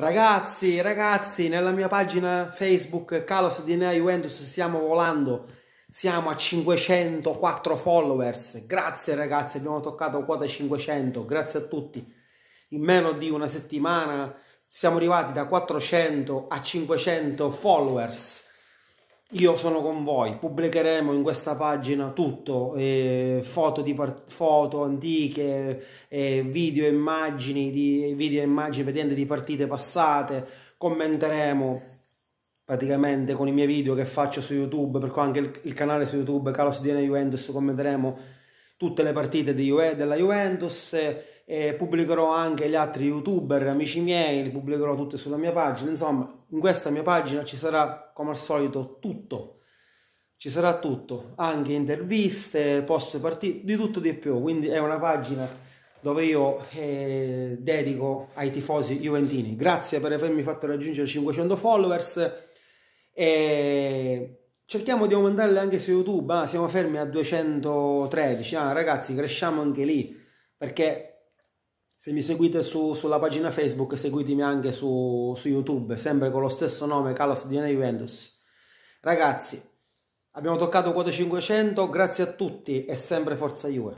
Ragazzi, ragazzi, nella mia pagina Facebook Calos di Nea Juventus stiamo volando. Siamo a 504 followers. Grazie ragazzi, abbiamo toccato quota 500. Grazie a tutti. In meno di una settimana siamo arrivati da 400 a 500 followers. Io sono con voi, pubblicheremo in questa pagina tutto, eh, foto, di foto antiche, eh, video e immagini, di, video immagini praticamente di partite passate, commenteremo praticamente con i miei video che faccio su YouTube, per cui anche il, il canale su YouTube, Carlos Diana Juventus, commenteremo tutte le partite di, della Juventus. Eh, eh, pubblicherò anche gli altri youtuber, amici miei, li pubblicherò tutti sulla mia pagina, insomma in questa mia pagina ci sarà come al solito tutto, ci sarà tutto, anche interviste, post partite, di tutto di più, quindi è una pagina dove io eh, dedico ai tifosi juventini. Grazie per avermi fatto raggiungere 500 followers e cerchiamo di aumentarle anche su YouTube, ah, siamo fermi a 213, ah, ragazzi cresciamo anche lì perché se mi seguite su, sulla pagina Facebook, seguitemi anche su, su, YouTube, sempre con lo stesso nome, Calas DNA Juventus. Ragazzi, abbiamo toccato quota 500, grazie a tutti e sempre Forza Juve.